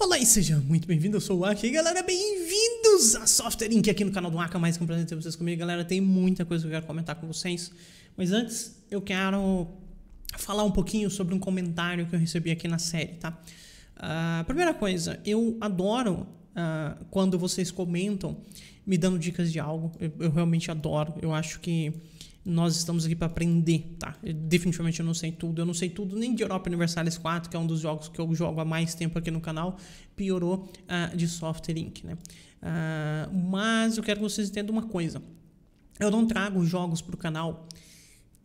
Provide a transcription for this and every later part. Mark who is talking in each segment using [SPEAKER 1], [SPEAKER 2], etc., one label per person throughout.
[SPEAKER 1] Olá e seja muito bem-vindo, eu sou o Aki. E galera, bem-vindos a Software Inc. aqui no canal do Aka, mais que um prazer ter vocês comigo. Galera, tem muita coisa que eu quero comentar com vocês, mas antes eu quero falar um pouquinho sobre um comentário que eu recebi aqui na série, tá? Uh, primeira coisa, eu adoro uh, quando vocês comentam me dando dicas de algo, eu, eu realmente adoro, eu acho que nós estamos aqui para aprender, tá? Eu, definitivamente eu não sei tudo, eu não sei tudo nem de Europa Universalis 4, que é um dos jogos que eu jogo há mais tempo aqui no canal, piorou uh, de Software Inc, né? Uh, mas eu quero que vocês entendam uma coisa. Eu não trago jogos para o canal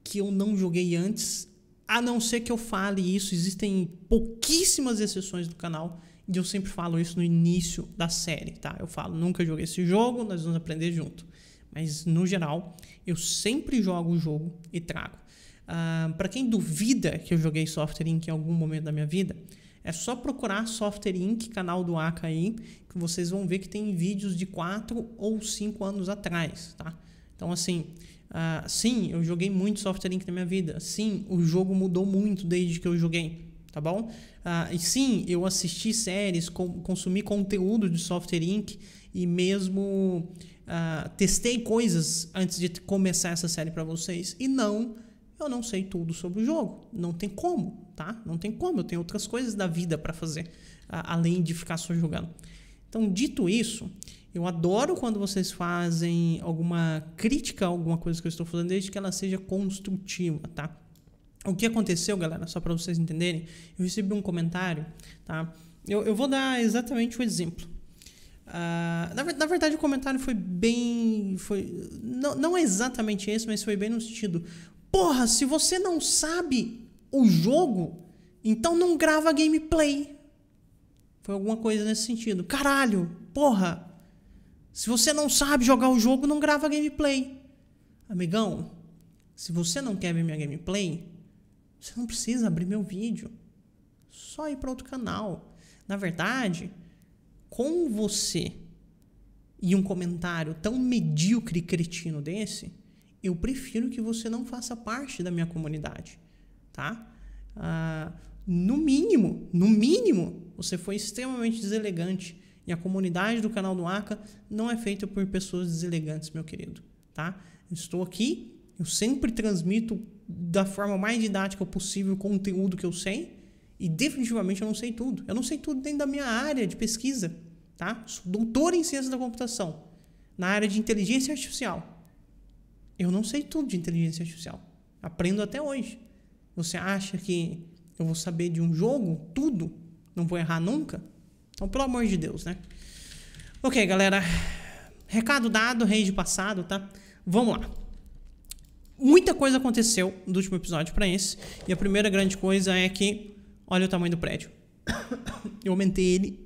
[SPEAKER 1] que eu não joguei antes, a não ser que eu fale isso. Existem pouquíssimas exceções do canal e eu sempre falo isso no início da série, tá? Eu falo, nunca joguei esse jogo, nós vamos aprender junto. Mas no geral, eu sempre jogo o jogo e trago. Uh, ah, para quem duvida que eu joguei Software Inc. em algum momento da minha vida, é só procurar Software Inc., canal do ACA aí, que vocês vão ver que tem vídeos de 4 ou 5 anos atrás, tá? Então, assim, uh, sim, eu joguei muito Software Inc. na minha vida. Sim, o jogo mudou muito desde que eu joguei, tá bom? Uh, e sim, eu assisti séries, com, consumi conteúdo de Software Inc. e mesmo ah, testei coisas antes de começar essa série para vocês e não, eu não sei tudo sobre o jogo. Não tem como, tá? Não tem como. Eu tenho outras coisas da vida para fazer uh, além de ficar só jogando. Então, dito isso, eu adoro quando vocês fazem alguma crítica a alguma coisa que eu estou falando, desde que ela seja construtiva, tá? O que aconteceu, galera, só para vocês entenderem, eu recebi um comentário, tá? Eu, eu vou dar exatamente o um exemplo. Ah, na, na, verdade, o comentário foi bem. Foi, não, não é exatamente esse, mas foi bem no sentido. Porra, se você não sabe o jogo, então não grava gameplay. Foi alguma coisa nesse sentido. Caralho, porra. Se você não sabe jogar o jogo, não grava gameplay. Amigão, se você não quer ver minha gameplay, você não precisa abrir meu vídeo. Só ir para outro canal. Na verdade, com você e um comentário tão medíocre e cretino desse, eu prefiro que você não faça parte da minha comunidade, tá? Ah, no mínimo, no mínimo, você foi extremamente deselegante e a comunidade do canal do ACA não é feita por pessoas deselegantes, meu querido, tá? Estou aqui, eu sempre transmito da forma mais didática possível o conteúdo que eu sei e definitivamente eu não sei tudo. Eu não sei tudo dentro da minha área de pesquisa, tá? Sou doutor em ciência da computação, na área de inteligência artificial. Eu não sei tudo de inteligência artificial. Aprendo até hoje. Você acha que eu vou saber de um jogo tudo? Não vou errar nunca? Então, pelo amor de Deus, né? Ok, galera. Recado dado, rei de passado, tá? Vamos lá. Muita coisa aconteceu do último episódio para esse. E a primeira grande coisa é que, olha o tamanho do prédio. Eu aumentei ele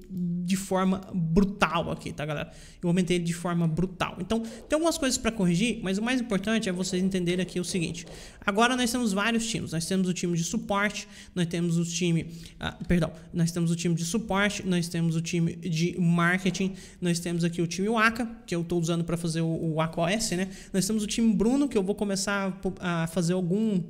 [SPEAKER 1] de forma brutal aqui, tá, galera? Eu aumentei de forma brutal. Então, tem algumas coisas para corrigir, mas o mais importante é vocês entenderem aqui o seguinte. Agora nós temos vários times. Nós temos o time de suporte, nós temos o time, ah, perdão, nós temos o time de suporte, nós temos o time de marketing, nós temos aqui o time Waka, que eu estou usando para fazer o, o OS, né? Nós temos o time Bruno, que eu vou começar a fazer algum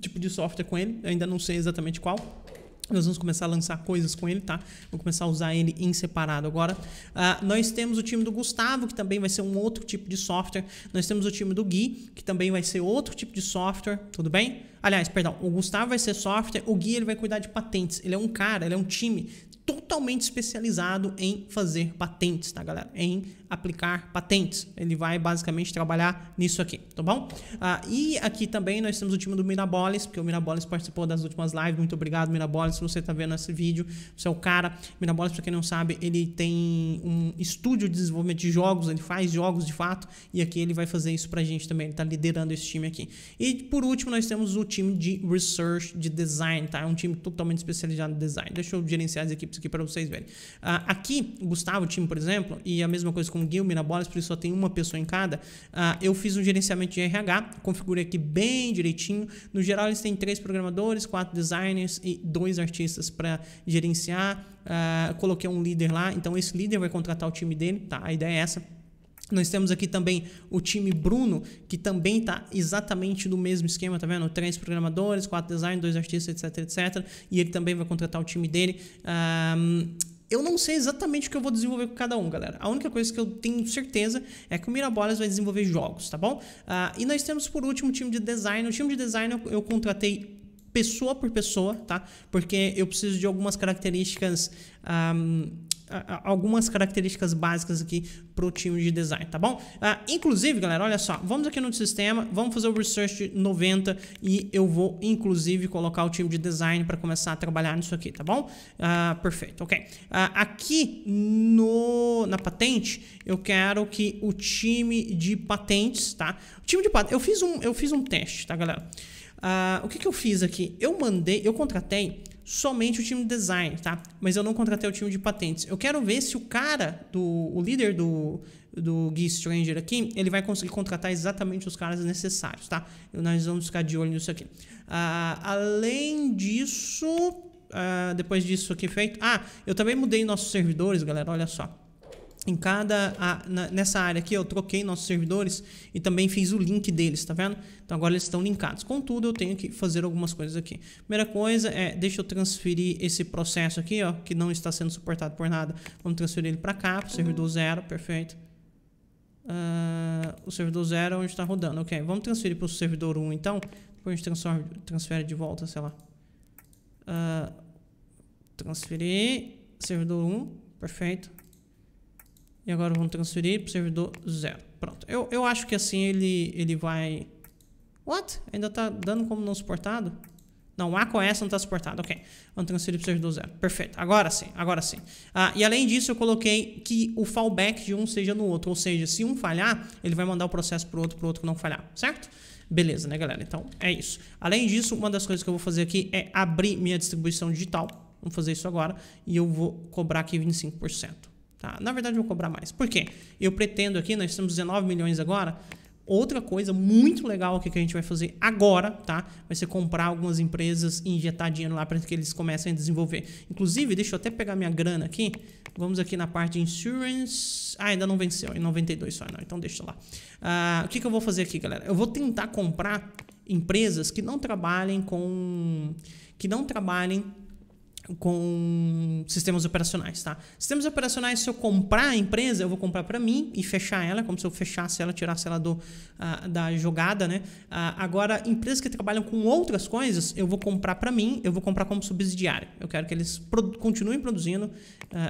[SPEAKER 1] tipo de software com ele, ainda não sei exatamente qual. Nós vamos começar a lançar coisas com ele, tá? Vou começar a usar ele em separado agora. Uh, nós temos o time do Gustavo, que também vai ser um outro tipo de software. Nós temos o time do Gui, que também vai ser outro tipo de software, tudo bem? Aliás, perdão, o Gustavo vai ser software, o Gui ele vai cuidar de patentes. Ele é um cara, ele é um time totalmente especializado em fazer patentes, tá, galera? Em aplicar patentes. Ele vai basicamente trabalhar nisso aqui, tá bom? Ah, e aqui também nós temos o time do Mirabolis, porque o Mirabolis participou das últimas lives. Muito obrigado, Mirabolis, se você está vendo esse vídeo. Você é o cara. Mirabolis, para quem não sabe, ele tem um estúdio de desenvolvimento de jogos, ele faz jogos de fato, e aqui ele vai fazer isso para a gente também. Ele está liderando esse time aqui. E por último, nós temos o time de Research, de Design, tá? É um time totalmente especializado em design. Deixa eu gerenciar as equipes aqui para vocês verem. Ah, aqui, o Gustavo, o time, por exemplo, e a mesma coisa com Sam Gilby na por isso só tem uma pessoa em cada, uh, eu fiz um gerenciamento de RH, configurei aqui bem direitinho. No geral, eles têm três programadores, quatro designers e dois artistas para gerenciar. Uh, coloquei um líder lá, então esse líder vai contratar o time dele, tá? A ideia é essa. Nós temos aqui também o time Bruno, que também está exatamente no mesmo esquema, tá vendo? Três programadores, quatro designers, dois artistas, etc, etc. E ele também vai contratar o time dele. Um, ah, eu não sei exatamente o que eu vou desenvolver com cada um, galera. A única coisa que eu tenho certeza é que o Mirabolas vai desenvolver jogos, tá bom? Uh, e nós temos por último o time de design. O time de design eu, eu contratei pessoa por pessoa, tá? Porque eu preciso de algumas características um, algumas características básicas aqui para o time de design, tá bom? Ah, inclusive, galera, olha só, vamos aqui no sistema, vamos fazer o Research 90 e eu vou, inclusive, colocar o time de design para começar a trabalhar nisso aqui, tá bom? Ah, perfeito, ok. Ah, aqui no, na patente, eu quero que o time de patentes, tá? O time de patentes, eu fiz um, eu fiz um teste, tá, galera? Ah, o que, que eu fiz aqui? Eu mandei, eu contratei somente o time de design, tá? Mas eu não contratei o time de patentes. Eu quero ver se o cara, do, o líder do, do Gui Stranger aqui, ele vai conseguir contratar exatamente os caras necessários, tá? Nós vamos ficar de olho nisso aqui. Uh, além disso, uh, depois disso aqui feito... Ah, eu também mudei nossos servidores, galera, olha só em cada a, na, nessa área aqui eu troquei nossos servidores e também fiz o link deles, tá vendo? Então agora eles estão linkados. Contudo, eu tenho que fazer algumas coisas aqui. Primeira coisa é, deixa eu transferir esse processo aqui, ó, que não está sendo suportado por nada. Vamos transferir ele para cá, ah, o servidor zero, perfeito. Uh, o servidor zero onde está rodando, ok. Vamos transferir para o servidor 1 um, então, depois a gente transfere de volta, sei lá. Uh, transferir, servidor 1, um, perfeito. E agora vamos transferir para o servidor 0. Pronto. Eu, eu acho que assim ele, ele vai... What? Ainda está dando como não suportado? Não, o macOS não está suportado. Ok. Vamos transferir para o servidor 0. Perfeito. Agora sim, agora sim. Ah, e além disso, eu coloquei que o fallback de um seja no outro. Ou seja, se um falhar, ele vai mandar o processo para o outro, para o outro não falhar. Certo? Beleza, né, galera? Então, é isso. Além disso, uma das coisas que eu vou fazer aqui é abrir minha distribuição digital. Vamos fazer isso agora. E eu vou cobrar aqui 25%. Tá? Na verdade, eu vou cobrar mais. Por quê? Eu pretendo aqui, nós temos 19 milhões agora. Outra coisa muito legal aqui que a gente vai fazer agora, tá? Vai ser comprar algumas empresas e injetar dinheiro lá para que eles comecem a desenvolver. Inclusive, deixa eu até pegar minha grana aqui. Vamos aqui na parte de insurance. Ah, ainda não venceu, em 92 só, não. Então deixa lá. Ah, o que, que eu vou fazer aqui, galera? Eu vou tentar comprar empresas que não trabalhem com. que não trabalhem com sistemas operacionais, tá? Sistemas operacionais, se eu comprar a empresa, eu vou comprar para mim e fechar ela, como se eu fechasse ela, tirasse ela do, uh, da jogada, né? Uh, agora, empresas que trabalham com outras coisas, eu vou comprar para mim, eu vou comprar como subsidiário, Eu quero que eles produ continuem produzindo, uh,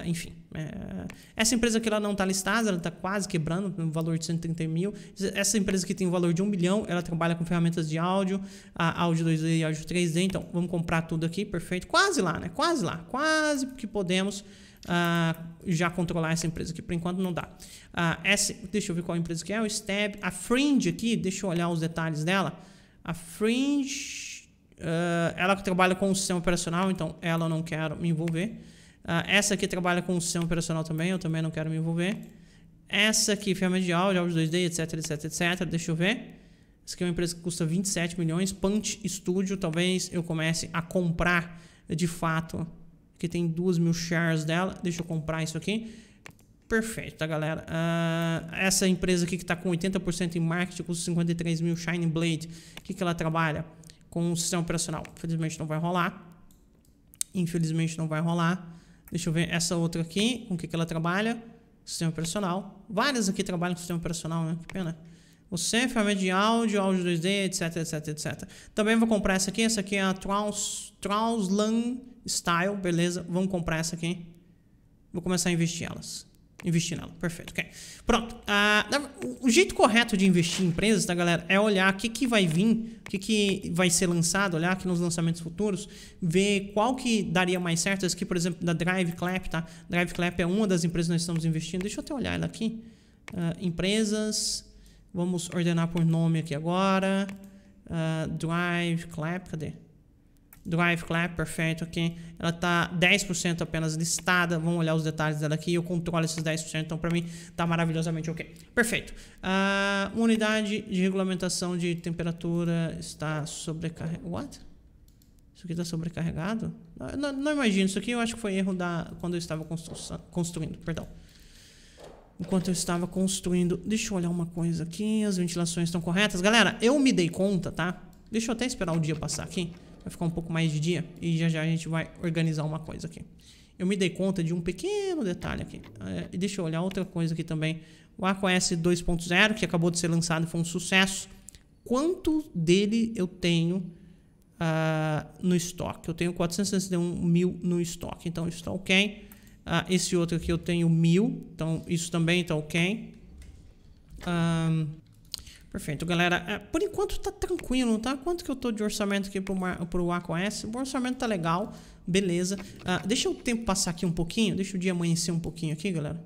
[SPEAKER 1] enfim. É, essa empresa que ela não está listada, ela está quase quebrando no valor de 130 mil. Essa empresa que tem o valor de 1 milhão, ela trabalha com ferramentas de áudio, a, áudio 2D e áudio 3D. Então, vamos comprar tudo aqui, perfeito. Quase lá, né? Quase lá. Quase que podemos ah, já controlar essa empresa aqui. Por enquanto não dá. Ah, essa, deixa eu ver qual empresa que é. O Stab. A Fringe aqui, deixa eu olhar os detalhes dela. A Fringe... Uh, ela trabalha com o sistema operacional, então ela não quero me envolver. Ah, essa aqui trabalha com o sistema operacional também, eu também não quero me envolver. Essa aqui, ferramenta de áudio, áudio 2D, etc, etc, etc. Deixa eu ver. Essa aqui é uma empresa que custa 27 milhões. Punch Studio, talvez eu comece a comprar de fato. que tem 2 mil shares dela. Deixa eu comprar isso aqui. Perfeito, tá, galera? Uh, essa empresa aqui que está com 80% em marketing, custa 53 mil Shining Blade. O que, que ela trabalha? Com o sistema operacional. Infelizmente não vai rolar. Infelizmente não vai rolar. Deixa eu ver essa outra aqui, com o que, que ela trabalha? Sistema operacional. Várias aqui trabalham com sistema operacional, né? Que pena. Você, ferramenta de áudio, áudio 2D, etc, etc, etc. Também vou comprar essa aqui. Essa aqui é a Traus, Trauslan Style, beleza? Vamos comprar essa aqui. Vou começar a investir elas. Investir nela, perfeito, ok. Pronto, ah, o jeito correto de investir em empresas, tá galera, é olhar o que, que vai vir, o que, que vai ser lançado, olhar aqui nos lançamentos futuros, ver qual que daria mais certo, essa aqui, por exemplo, da Drive tá? Drive é uma das empresas que nós estamos investindo, deixa eu até olhar ela aqui, ah, empresas, vamos ordenar por nome aqui agora, ah, Drive Clap, cadê? Drive Clap, perfeito aqui. Ela tá 10% apenas listada. Vamos olhar os detalhes dela aqui. Eu controlo esses 10%, então para mim tá maravilhosamente ok. Perfeito. A uh, unidade de regulamentação de temperatura está sobrecarregada. What? Isso aqui está sobrecarregado? Não, não, não, imagino. Isso aqui eu acho que foi erro da quando eu estava construindo, perdão. Enquanto eu estava construindo, deixa eu olhar uma coisa aqui. As ventilações estão corretas. Galera, eu me dei conta, tá? Deixa eu até esperar o dia passar aqui vai ficar um pouco mais de dia e já já a gente vai organizar uma coisa aqui. Eu me dei conta de um pequeno detalhe aqui. É, deixa eu olhar outra coisa aqui também. O AQS 2.0, que acabou de ser lançado, foi um sucesso. Quanto dele eu tenho uh, no estoque? Eu tenho 461 mil no estoque, então isso está ok. Uh, esse outro aqui eu tenho mil, então isso também está ok. Um, Perfeito, galera. É, por enquanto tá tranquilo, tá? Quanto que eu tô de orçamento aqui pro, Mar... pro AquaS? O orçamento tá legal, beleza. Ah, deixa o tempo passar aqui um pouquinho, deixa o dia amanhecer um pouquinho aqui, galera.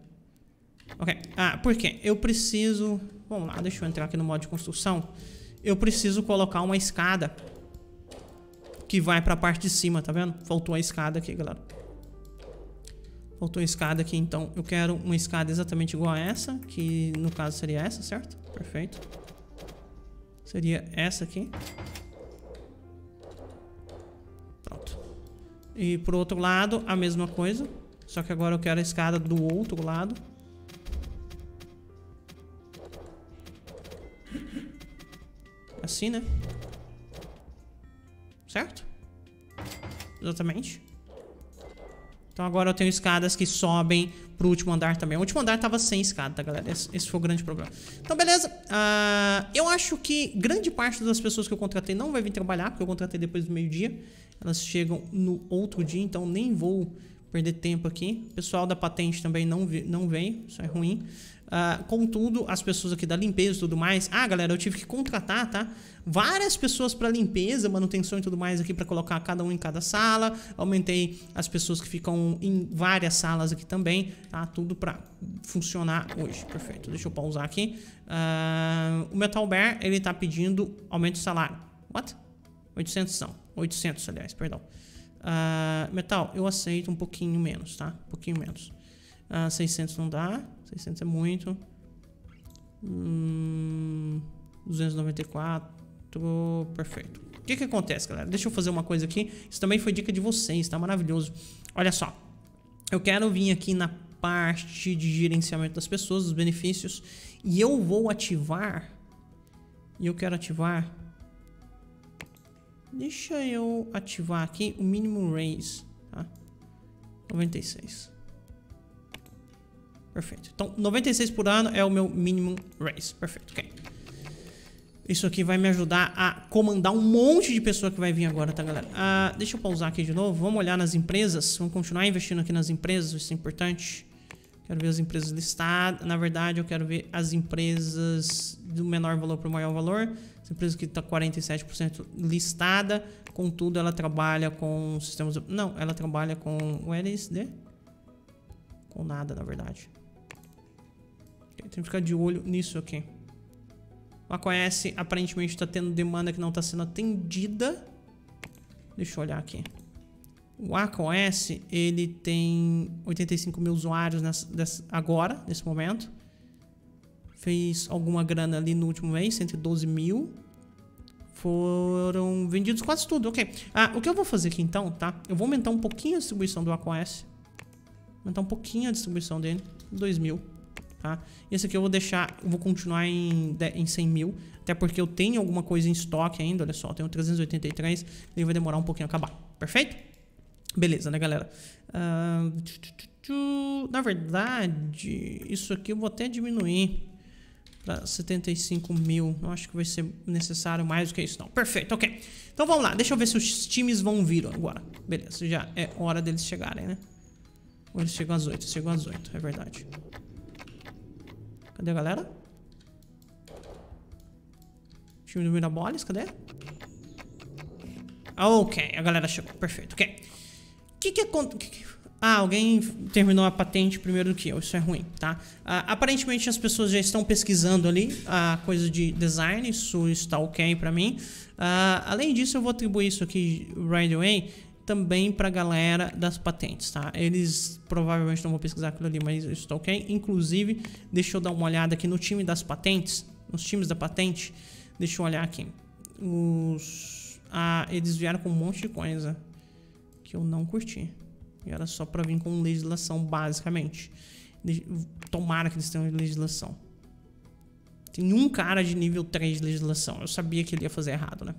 [SPEAKER 1] Ok, ah, por quê? Eu preciso... Vamos lá, deixa eu entrar aqui no modo de construção. Eu preciso colocar uma escada que vai pra parte de cima, tá vendo? Faltou a escada aqui, galera. Faltou a escada aqui, então eu quero uma escada exatamente igual a essa, que no caso seria essa, certo? Perfeito. Seria essa aqui. Pronto. E pro outro lado, a mesma coisa. Só que agora eu quero a escada do outro lado. Assim, né? Certo? Exatamente. Então agora eu tenho escadas que sobem pro último andar também. O último andar tava sem escada, tá, galera? Esse, esse foi o grande problema. Então, beleza. Uh, eu acho que grande parte das pessoas que eu contratei não vai vir trabalhar, porque eu contratei depois do meio-dia. Elas chegam no outro dia, então nem vou perder tempo aqui. O pessoal da patente também não, vi, não veio, isso é ruim. Uh, contudo, as pessoas aqui da limpeza e tudo mais. Ah, galera, eu tive que contratar, tá? Várias pessoas para limpeza, manutenção e tudo mais aqui para colocar cada um em cada sala. Aumentei as pessoas que ficam em várias salas aqui também, tá? Tudo para funcionar hoje. Perfeito. Deixa eu pausar aqui. Uh, o Metal Bear, ele tá pedindo aumento de salário. What? 800 são? 800, aliás, perdão. Uh, metal, eu aceito um pouquinho menos, tá? Um pouquinho menos. 600 não dá. 600 é muito. Hum, 294, perfeito. O que que acontece, galera? Deixa eu fazer uma coisa aqui. Isso também foi dica de vocês, tá maravilhoso. Olha só. Eu quero vir aqui na parte de gerenciamento das pessoas, dos benefícios, e eu vou ativar e eu quero ativar Deixa eu ativar aqui o mínimo raise, tá? 96. Perfeito. Então, 96 por ano é o meu minimum raise. Perfeito, ok. Isso aqui vai me ajudar a comandar um monte de pessoa que vai vir agora, tá, galera? Ah, deixa eu pausar aqui de novo. Vamos olhar nas empresas. Vamos continuar investindo aqui nas empresas. Isso é importante. Quero ver as empresas listadas. Na verdade, eu quero ver as empresas do menor valor para o maior valor. Essa empresa que está 47% listada. Contudo, ela trabalha com sistemas... Não, ela trabalha com... Where is the? Com nada, na verdade. Tem que ficar de olho nisso aqui. O S aparentemente está tendo demanda que não está sendo atendida. Deixa eu olhar aqui. O ACOS, ele tem 85 mil usuários nessa, agora, nesse momento. Fez alguma grana ali no último mês, 112 mil. Foram vendidos quase tudo, ok. Ah, o que eu vou fazer aqui então, tá? Eu vou aumentar um pouquinho a distribuição do ACOS. Aumentar um pouquinho a distribuição dele, 2 mil tá? Esse aqui eu vou deixar, eu vou continuar em, em 100 mil, até porque eu tenho alguma coisa em estoque ainda, olha só, eu tenho 383, ele vai demorar um pouquinho a acabar, perfeito? Beleza, né, galera? Uh, na verdade, isso aqui eu vou até diminuir para 75 mil. Não acho que vai ser necessário mais do que isso, não. Perfeito, ok. Então vamos lá, deixa eu ver se os times vão vir agora. Beleza, já é hora deles chegarem, né? Ou eles chegam às 8, chegam às 8, é verdade. Cadê a galera? Time do Mirabolis, cadê? Ah, ok, a galera chegou, perfeito, ok. O que que acontece... É... Ah, alguém terminou a patente primeiro do que eu, isso é ruim, tá? Ah, aparentemente as pessoas já estão pesquisando ali a coisa de design, isso está ok pra mim. Ah, além disso, eu vou atribuir isso aqui right away também para a galera das patentes, tá? Eles provavelmente não vão pesquisar aquilo ali, mas isso tá ok. Inclusive, deixa eu dar uma olhada aqui no time das patentes, nos times da patente. Deixa eu olhar aqui. Os... Ah, eles vieram com um monte de coisa que eu não curti. E era só para vir com legislação, basicamente. Tomara que eles tenham legislação. Tem um cara de nível 3 de legislação. Eu sabia que ele ia fazer errado, né?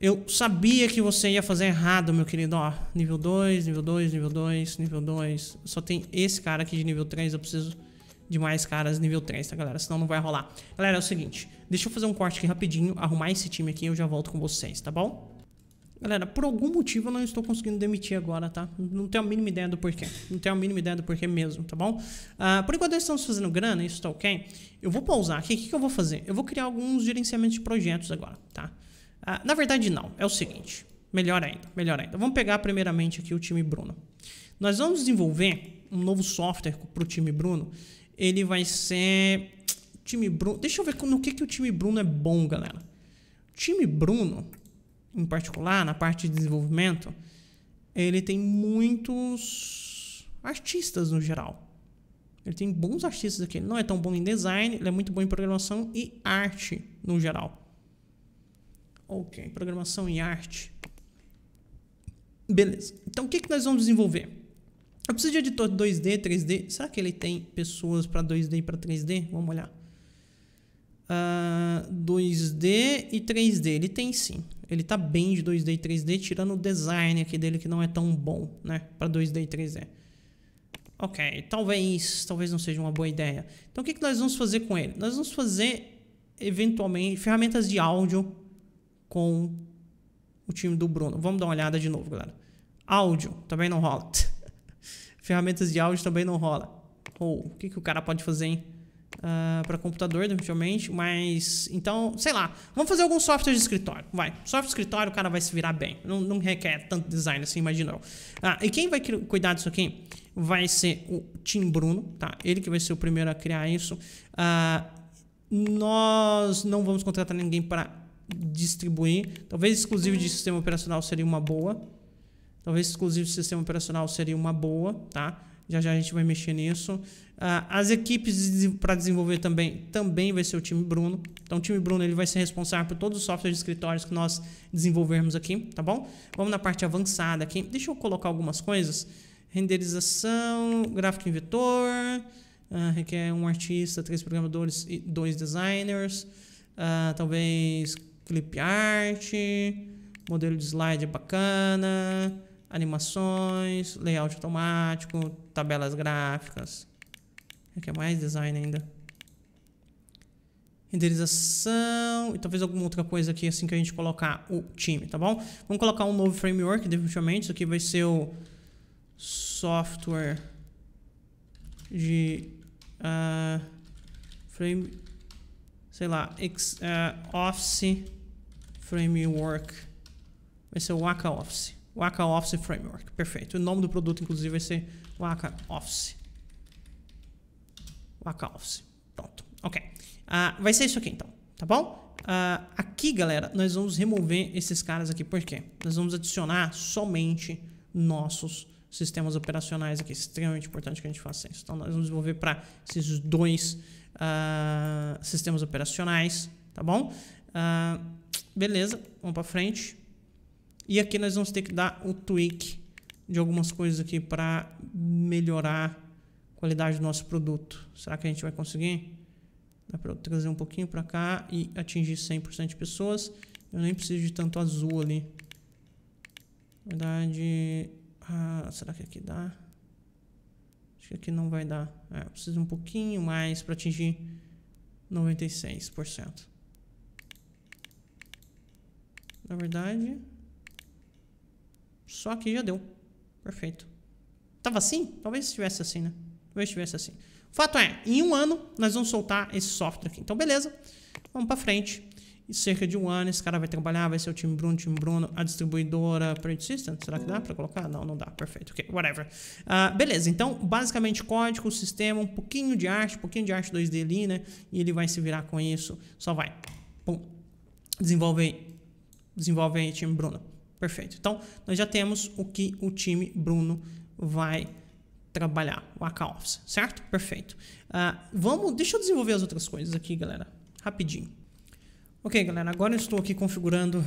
[SPEAKER 1] Eu sabia que você ia fazer errado, meu querido. Ó, nível 2, nível 2, nível 2, nível 2. Só tem esse cara aqui de nível 3. Eu preciso de mais caras nível 3, tá, galera? Senão não vai rolar. Galera, é o seguinte. Deixa eu fazer um corte aqui rapidinho, arrumar esse time aqui e eu já volto com vocês, tá bom? Galera, por algum motivo eu não estou conseguindo demitir agora, tá? Não tenho a mínima ideia do porquê. Não tenho a mínima ideia do porquê mesmo, tá bom? Uh, por enquanto estamos fazendo grana, isso tá ok. Eu vou pausar aqui. O que, que eu vou fazer? Eu vou criar alguns gerenciamentos de projetos agora, Tá? Ah, na verdade, não. É o seguinte. Melhor ainda, melhor ainda. Vamos pegar primeiramente aqui o time Bruno. Nós vamos desenvolver um novo software para o time Bruno. Ele vai ser... Time Bruno... Deixa eu ver no que, que o time Bruno é bom, galera. O time Bruno, em particular, na parte de desenvolvimento, ele tem muitos artistas no geral. Ele tem bons artistas aqui. Ele não é tão bom em design, ele é muito bom em programação e arte no geral. Ok, programação em arte. Beleza. Então o que, que nós vamos desenvolver? Eu preciso de editor 2D, 3D. Será que ele tem pessoas para 2D e para 3D? Vamos olhar. Uh, ah, 2D e 3D. Ele tem sim. Ele tá bem de 2D e 3D, tirando o design aqui dele que não é tão bom, né? Para 2D e 3D. Ok, talvez, talvez não seja uma boa ideia. Então o que, que nós vamos fazer com ele? Nós vamos fazer, eventualmente, ferramentas de áudio com o time do Bruno. Vamos dar uma olhada de novo, galera. Áudio também não rola. Ferramentas de áudio também não rola. Ou oh, o que, que o cara pode fazer, hein? Uh, ah, para computador, definitivamente, mas então, sei lá, vamos fazer algum software de escritório, vai, software de escritório o cara vai se virar bem, não, não requer tanto design assim, imagina eu. Ah, e quem vai cuidar disso aqui vai ser o Tim Bruno, tá, ele que vai ser o primeiro a criar isso, ah, nós não vamos contratar ninguém para distribuir. Talvez exclusivo de sistema operacional seria uma boa. Talvez exclusivo de sistema operacional seria uma boa, tá? Já já a gente vai mexer nisso. Ah, as equipes para desenvolver também, também vai ser o time Bruno. Então o time Bruno ele vai ser responsável por todos os softwares de escritórios que nós desenvolvermos aqui, tá bom? Vamos na parte avançada aqui. Deixa eu colocar algumas coisas. Renderização, gráfico em vetor, uh, requer um artista, três programadores e dois designers. Uh, talvez Flipart, art, modelo de slide bacana, animações, layout automático, tabelas gráficas. Aqui é, é mais design ainda. Renderização e talvez alguma outra coisa aqui assim que a gente colocar o time, tá bom? Vamos colocar um novo framework, definitivamente. Isso aqui vai ser o software de uh, frame, sei lá, ex, uh, Office Framework. Vai ser o Waka Office. Waka Office Framework. Perfeito. O nome do produto, inclusive, vai ser Waka Office. Waka Office. Pronto. Ok. Uh, vai ser isso aqui, então. Tá bom? Uh, aqui, galera, nós vamos remover esses caras aqui. Por quê? Nós vamos adicionar somente nossos sistemas operacionais aqui. Extremamente importante que a gente faça isso. Então, nós vamos desenvolver para esses dois uh, sistemas operacionais, tá bom? Ah, beleza, vamos para frente. E aqui nós vamos ter que dar o um tweak de algumas coisas aqui para melhorar a qualidade do nosso produto. Será que a gente vai conseguir? Dá para trazer um pouquinho para cá e atingir 100% de pessoas. Eu nem preciso de tanto azul ali. Na verdade... Ah, será que aqui dá? Acho que aqui não vai dar. É, eu preciso um pouquinho mais para atingir 96%. Na verdade... Só que já deu. Perfeito. Tava assim? Talvez estivesse assim, né? Talvez estivesse assim. O fato é, em um ano, nós vamos soltar esse software aqui. Então, beleza. Vamos para frente. Em cerca de um ano, esse cara vai trabalhar, vai ser o time Bruno, time Bruno, a distribuidora Print System. Será que dá para colocar? Não, não dá. Perfeito. Ok, whatever. Uh, beleza, então, basicamente código, sistema, um pouquinho de arte, um pouquinho de arte 2D ali, né? E ele vai se virar com isso. Só vai. Pum. Desenvolve desenvolve aí time Bruno. Perfeito. Então, nós já temos o que o time Bruno vai trabalhar, o Office, certo? Perfeito. Uh, vamos, deixa eu desenvolver as outras coisas aqui, galera, rapidinho. Ok, galera, agora eu estou aqui configurando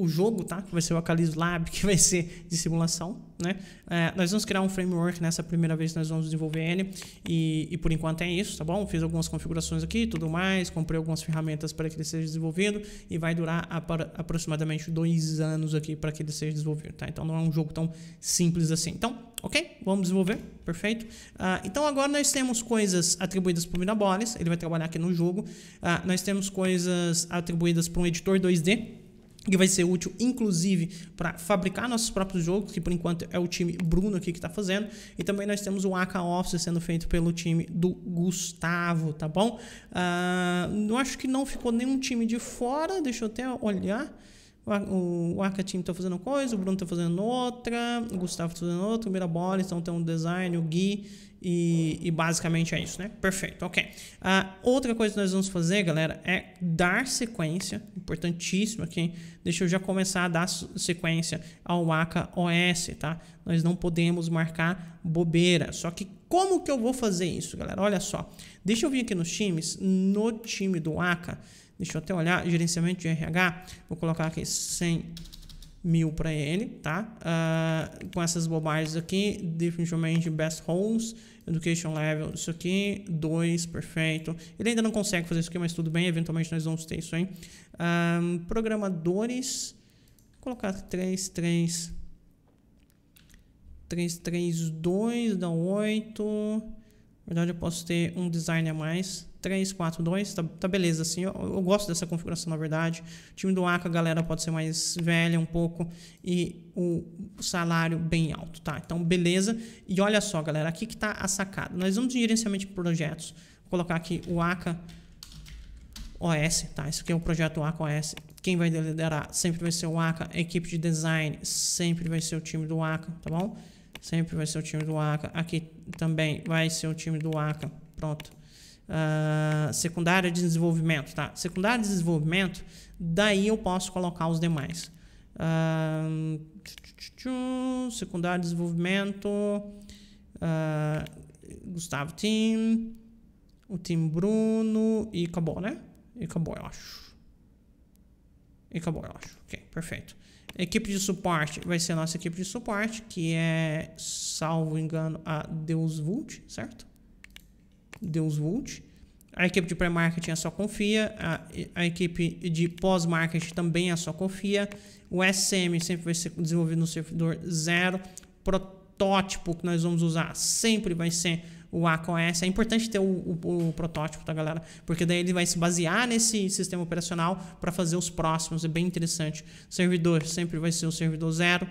[SPEAKER 1] o jogo, tá? Que vai ser o Akalis Lab, que vai ser de simulação, né? É, nós vamos criar um framework nessa primeira vez que nós vamos desenvolver ele. e, e, por enquanto é isso, tá bom? Fiz algumas configurações aqui, tudo mais, comprei algumas ferramentas para que ele seja desenvolvido e vai durar aproximadamente dois anos aqui para que ele seja desenvolvido, tá? Então não é um jogo tão simples assim. Então, ok? Vamos desenvolver, perfeito. Uh, então agora nós temos coisas atribuídas para o Mirabolis, ele vai trabalhar aqui no jogo. Uh, nós temos coisas atribuídas para um editor 2D, que vai ser útil inclusive para fabricar nossos próprios jogos, que por enquanto é o time Bruno aqui que está fazendo, e também nós temos o AK Office sendo feito pelo time do Gustavo, tá bom? Uh, eu acho que não ficou nenhum time de fora, deixa eu até olhar. O Arca Team está fazendo coisa, o Bruno está fazendo outra, o Gustavo está fazendo outra, o Mirabola, então tem um design, o Gui e, e, basicamente é isso, né? Perfeito, ok. Uh, outra coisa que nós vamos fazer, galera, é dar sequência, importantíssimo aqui. Deixa eu já começar a dar sequência ao Aka OS, tá? Nós não podemos marcar bobeira. Só que como que eu vou fazer isso, galera? Olha só. Deixa eu vir aqui nos times, no time do Aka. Deixa eu até olhar, gerenciamento de RH. Vou colocar aqui 100 mil para ele, tá? Uh, com essas bobagens aqui, definitivamente best homes, education level, isso aqui, 2, perfeito. Ele ainda não consegue fazer isso aqui, mas tudo bem, eventualmente nós vamos ter isso aí. Uh, programadores, vou colocar 3, 3, 3, 3, 2, dá 8. Na verdade eu posso ter um design a mais, 3, 4, 2, tá, tá beleza, assim, eu, eu, gosto dessa configuração, na verdade. O time do Aca, a galera pode ser mais velha um pouco e o salário bem alto, tá? Então, beleza. E olha só, galera, aqui que tá a sacada. Nós vamos em gerenciamento de projetos, vou colocar aqui o Aca OS, tá? Isso aqui é o projeto Aca OS. Quem vai liderar sempre vai ser o Aca, a equipe de design sempre vai ser o time do Aca, tá bom? Sempre vai ser o time do Aca. Aqui também vai ser o time do Aca. Pronto uh, secundária de desenvolvimento, tá? Secundária de desenvolvimento, daí eu posso colocar os demais. Uh, ah, secundário de desenvolvimento, uh, Gustavo Tim, o Tim Bruno e acabou, né? E acabou, eu acho. E acabou, eu acho. Ok, perfeito. Equipe de suporte vai ser a nossa equipe de suporte, que é, salvo engano, a Deus Vult, certo? Deus volt A equipe de pré-marketing é só confia, a, a equipe de pós-marketing também é só confia. O SM sempre vai ser desenvolvido no servidor zero. Protótipo que nós vamos usar sempre vai ser o ACOS. É importante ter o, o, o, protótipo, tá, galera? Porque daí ele vai se basear nesse sistema operacional para fazer os próximos. É bem interessante. Servidor sempre vai ser o servidor zero.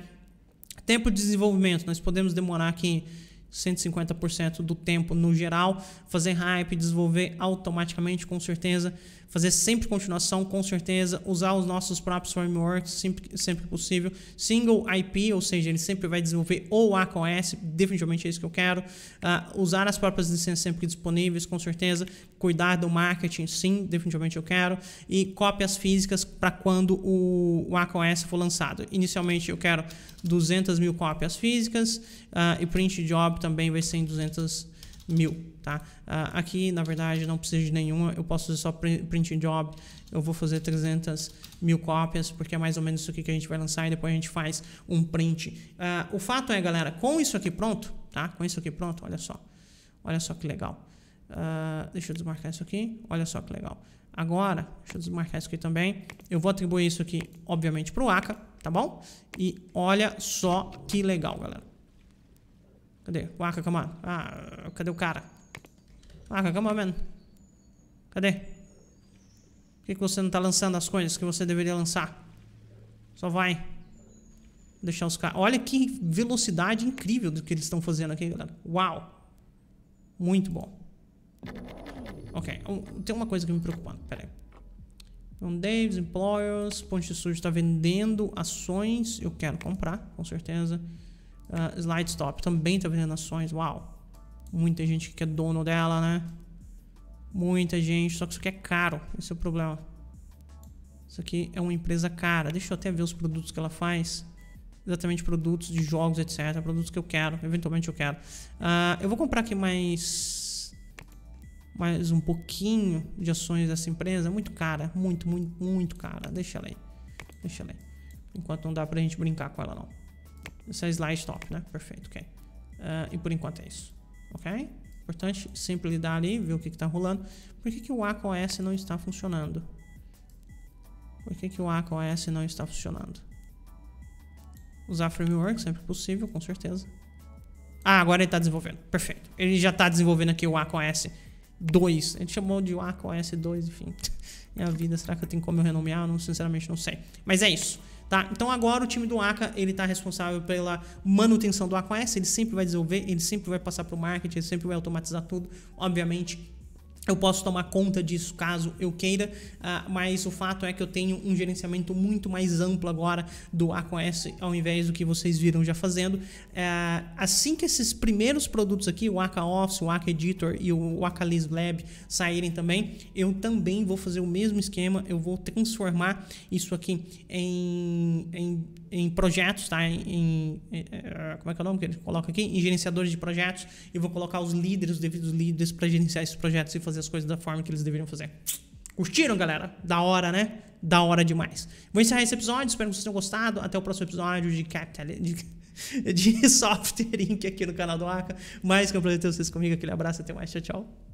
[SPEAKER 1] Tempo de desenvolvimento, nós podemos demorar aqui 150% do tempo no geral, fazer hype, desenvolver automaticamente, com certeza, fazer sempre continuação, com certeza, usar os nossos próprios frameworks sempre, sempre possível, single IP, ou seja, ele sempre vai desenvolver ou AKS, definitivamente é isso que eu quero, uh, usar as próprias licenças sempre disponíveis, com certeza, cuidar do marketing, sim, definitivamente eu quero, e cópias físicas para quando o, o AKS for lançado. Inicialmente eu quero 200 mil cópias físicas uh, e print job também vai ser em 200 mil, tá? Uh, aqui, na verdade, não precisa de nenhuma, eu posso fazer só print job, eu vou fazer 300 mil cópias, porque é mais ou menos isso aqui que a gente vai lançar e depois a gente faz um print. Uh, o fato é, galera, com isso aqui pronto, tá? Com isso aqui pronto, olha só, olha só que legal. Uh, deixa eu desmarcar isso aqui, olha só que legal. Agora, deixa eu desmarcar isso aqui também, eu vou atribuir isso aqui, obviamente, para o ACA, tá bom? E olha só que legal, galera. Cadê? Waka, come on. Ah, cadê o cara? Waka, come on, man. Cadê? Por que, que você não tá lançando as coisas que você deveria lançar? Só vai. Deixar os caras... Olha que velocidade incrível do que eles estão fazendo aqui, galera. Uau! Muito bom. Ok, tem uma coisa que me preocupa. Pera aí. Então, Davis Employers, Ponte Sul está vendendo ações. Eu quero comprar, com certeza. Uh, ah, Slide Stop também está vendendo ações. Uau! Muita gente que é dono dela, né? Muita gente, só que isso aqui é caro. Esse é o problema. Isso aqui é uma empresa cara. Deixa eu até ver os produtos que ela faz. Exatamente produtos de jogos, etc. Produtos que eu quero, eventualmente eu quero. Uh, eu vou comprar aqui mais mais um pouquinho de ações dessa empresa, muito cara, muito, muito, muito cara. Deixa ela aí. Deixa ela aí. Enquanto não dá pra gente brincar com ela, não. Essa é slide top, né? Perfeito, ok. Uh, e por enquanto é isso, ok? Importante sempre lidar ali, ver o que, está rolando. Por que, que o ACOS não está funcionando? Por que, que o ACOS não está funcionando? Usar framework sempre possível, com certeza. Ah, agora ele está desenvolvendo. Perfeito. Ele já está desenvolvendo aqui o ACOS 2. A gente chamou de ArcOS 2, enfim. Minha vida, será que eu tenho como eu renomear? Não, sinceramente não sei. Mas é isso. Tá? Então agora o time do ACA ele está responsável pela manutenção do AQS, ele sempre vai desenvolver, ele sempre vai passar para o marketing, ele sempre vai automatizar tudo, obviamente eu posso tomar conta disso caso eu queira, ah, mas o fato é que eu tenho um gerenciamento muito mais amplo agora do AQS ao invés do que vocês viram já fazendo. Ah, assim que esses primeiros produtos aqui, o AK Office, o AK Editor e o AK Lab saírem também, eu também vou fazer o mesmo esquema, eu vou transformar isso aqui em, em, em projetos, tá? Em, em, eh, eh, como é que é o nome que ele coloca aqui? Em gerenciadores de projetos. E vou colocar os líderes, os devidos líderes para gerenciar esses projetos e fazer fazer as coisas da forma que eles deveriam fazer. Curtiram, galera? Da hora, né? Da hora demais. Vou encerrar esse episódio, espero que vocês tenham gostado. Até o próximo episódio de Capital. De, de Software Inc. aqui no canal do ACA. Mais que é um prazer ter vocês comigo. Aquele abraço, até mais. Tchau, tchau.